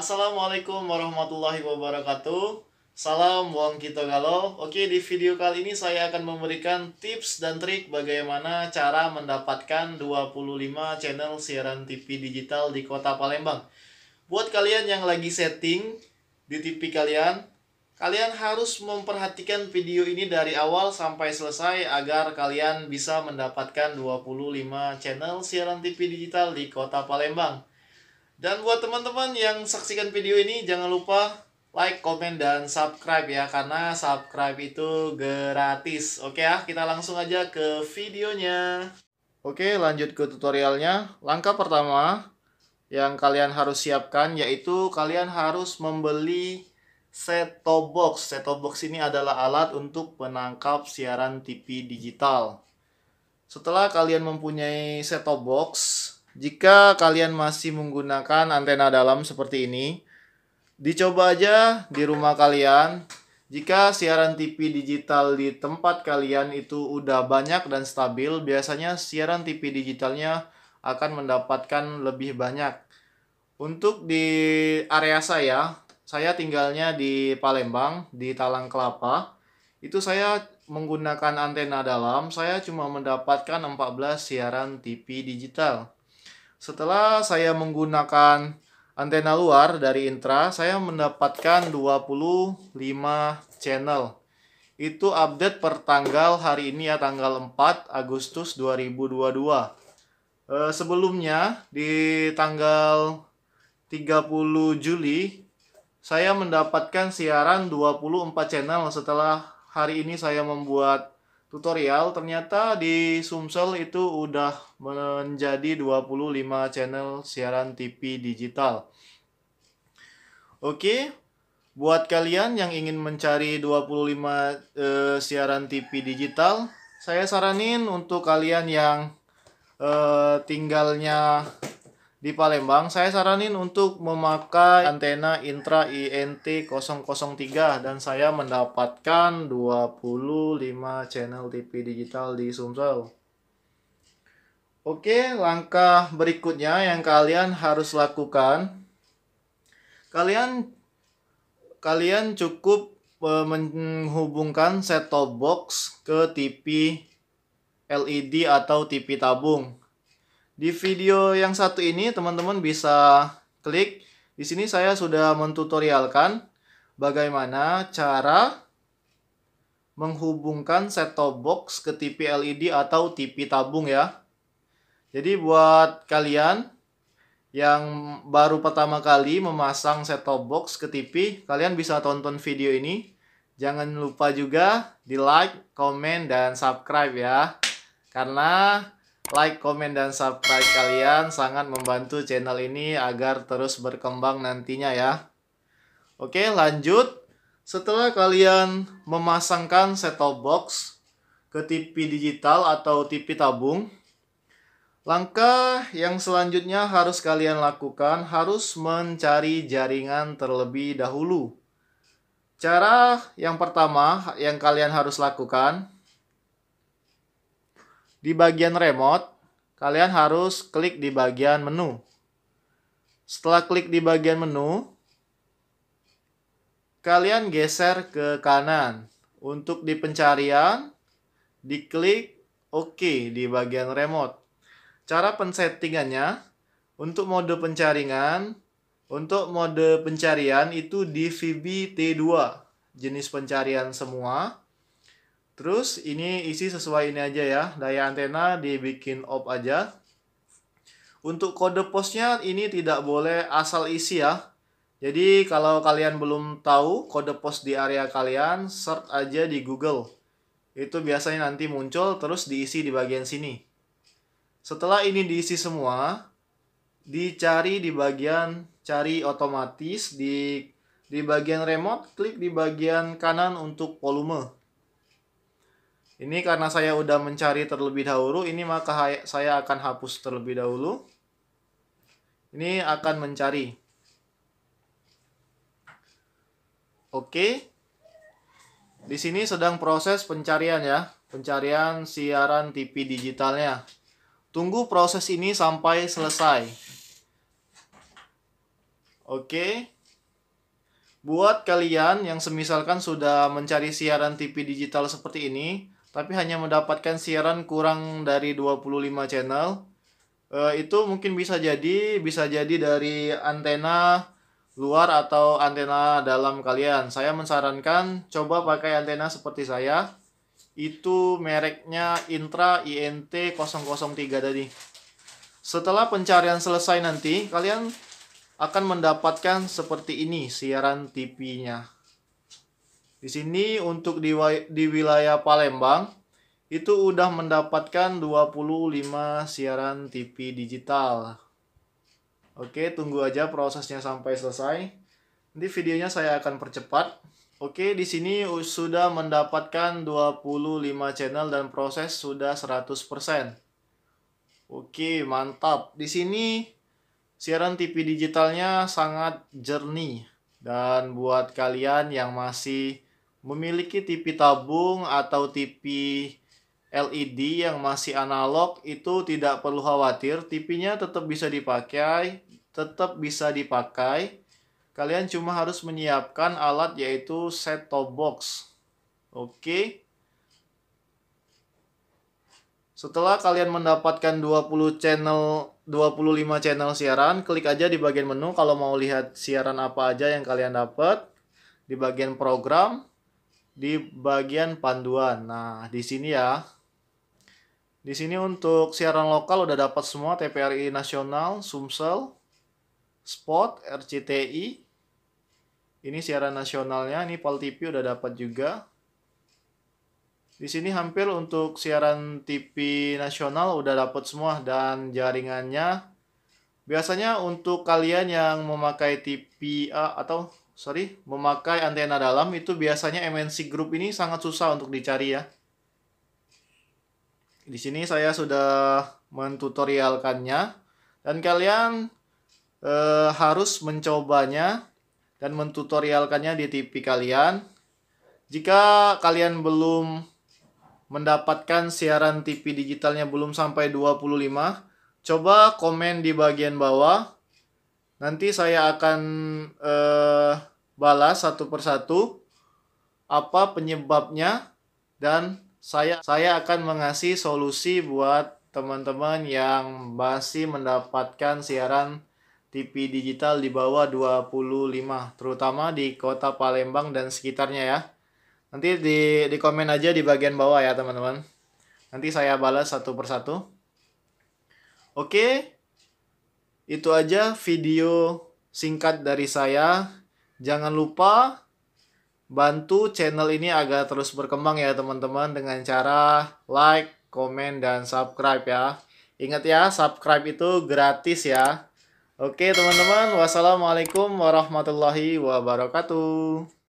Assalamualaikum warahmatullahi wabarakatuh Salam Wong kita Galau Oke di video kali ini saya akan memberikan tips dan trik bagaimana cara mendapatkan 25 channel siaran TV digital di kota Palembang Buat kalian yang lagi setting di TV kalian Kalian harus memperhatikan video ini dari awal sampai selesai agar kalian bisa mendapatkan 25 channel siaran TV digital di kota Palembang dan buat teman-teman yang saksikan video ini jangan lupa like, komen, dan subscribe ya Karena subscribe itu gratis Oke ya, kita langsung aja ke videonya Oke lanjut ke tutorialnya Langkah pertama yang kalian harus siapkan yaitu kalian harus membeli set-top box Set-top box ini adalah alat untuk penangkap siaran TV digital Setelah kalian mempunyai set-top box jika kalian masih menggunakan antena dalam seperti ini, dicoba aja di rumah kalian. Jika siaran TV digital di tempat kalian itu udah banyak dan stabil, biasanya siaran TV digitalnya akan mendapatkan lebih banyak. Untuk di area saya, saya tinggalnya di Palembang, di Talang Kelapa. Itu saya menggunakan antena dalam, saya cuma mendapatkan 14 siaran TV digital. Setelah saya menggunakan antena luar dari Intra, saya mendapatkan 25 channel. Itu update per tanggal hari ini ya, tanggal 4 Agustus 2022. E, eh, sebelumnya, di tanggal 30 Juli, saya mendapatkan siaran 24 channel setelah hari ini saya membuat tutorial ternyata di Sumsel itu udah menjadi 25 channel siaran TV digital. Oke, buat kalian yang ingin mencari 25 eh, siaran TV digital, saya saranin untuk kalian yang eh, tinggalnya di Palembang, saya saranin untuk memakai antena Intra INT 003 dan saya mendapatkan 25 channel TV digital di Sumsel. Oke, langkah berikutnya yang kalian harus lakukan, kalian kalian cukup e, menghubungkan set-top box ke TV LED atau TV tabung. Di video yang satu ini teman-teman bisa klik. Di sini saya sudah mentutorialkan bagaimana cara menghubungkan set-top box ke TV LED atau TV tabung ya. Jadi buat kalian yang baru pertama kali memasang set-top box ke TV, kalian bisa tonton video ini. Jangan lupa juga di like, comment dan subscribe ya. Karena like, komen, dan subscribe kalian sangat membantu channel ini agar terus berkembang nantinya ya. Oke lanjut, setelah kalian memasangkan set-top box ke TV digital atau TV tabung, langkah yang selanjutnya harus kalian lakukan harus mencari jaringan terlebih dahulu. Cara yang pertama yang kalian harus lakukan di bagian remote, kalian harus klik di bagian menu. Setelah klik di bagian menu, kalian geser ke kanan. Untuk di pencarian, diklik OK di bagian remote. Cara pensettingannya, untuk mode pencarian, untuk mode pencarian itu di VB T2, jenis pencarian semua. Terus ini isi sesuai ini aja ya, daya antena dibikin off aja. Untuk kode posnya ini tidak boleh asal isi ya. Jadi kalau kalian belum tahu kode pos di area kalian, search aja di Google. Itu biasanya nanti muncul terus diisi di bagian sini. Setelah ini diisi semua, dicari di bagian cari otomatis di di bagian remote klik di bagian kanan untuk volume. Ini karena saya udah mencari terlebih dahulu, ini maka saya akan hapus terlebih dahulu. Ini akan mencari. Oke. Di sini sedang proses pencarian ya, pencarian siaran TV digitalnya. Tunggu proses ini sampai selesai. Oke. Buat kalian yang semisalkan sudah mencari siaran TV digital seperti ini, tapi hanya mendapatkan siaran kurang dari 25 channel uh, itu mungkin bisa jadi bisa jadi dari antena luar atau antena dalam kalian. Saya mensarankan coba pakai antena seperti saya. Itu mereknya Intra INT003 tadi. Setelah pencarian selesai nanti, kalian akan mendapatkan seperti ini siaran TV-nya. Di sini untuk di, di wilayah Palembang itu udah mendapatkan 25 siaran TV digital. Oke, tunggu aja prosesnya sampai selesai. Nanti videonya saya akan percepat. Oke, di sini sudah mendapatkan 25 channel dan proses sudah 100%. Oke, mantap. Di sini siaran TV digitalnya sangat jernih. Dan buat kalian yang masih Memiliki TV tabung atau TV LED yang masih analog itu tidak perlu khawatir, TV-nya tetap bisa dipakai, tetap bisa dipakai. Kalian cuma harus menyiapkan alat yaitu set top box. Oke. Setelah kalian mendapatkan 20 channel 25 channel siaran, klik aja di bagian menu kalau mau lihat siaran apa aja yang kalian dapat di bagian program di bagian panduan. Nah, di sini ya. Di sini untuk siaran lokal udah dapat semua TPRI nasional, Sumsel, Spot, RCTI. Ini siaran nasionalnya, ini Pal TV udah dapat juga. Di sini hampir untuk siaran TV nasional udah dapat semua dan jaringannya. Biasanya untuk kalian yang memakai TV atau sorry, memakai antena dalam itu biasanya MNC Group ini sangat susah untuk dicari ya. Di sini saya sudah mentutorialkannya dan kalian e, harus mencobanya dan mentutorialkannya di TV kalian. Jika kalian belum mendapatkan siaran TV digitalnya belum sampai 25, coba komen di bagian bawah. Nanti saya akan eh, balas satu persatu apa penyebabnya dan saya saya akan mengasih solusi buat teman-teman yang masih mendapatkan siaran TV digital di bawah 25 terutama di kota Palembang dan sekitarnya ya. Nanti di di komen aja di bagian bawah ya teman-teman. Nanti saya balas satu persatu. Oke. Itu aja video singkat dari saya Jangan lupa bantu channel ini agar terus berkembang ya teman-teman dengan cara like, komen, dan subscribe ya. Ingat ya, subscribe itu gratis ya. Oke teman-teman, wassalamualaikum warahmatullahi wabarakatuh.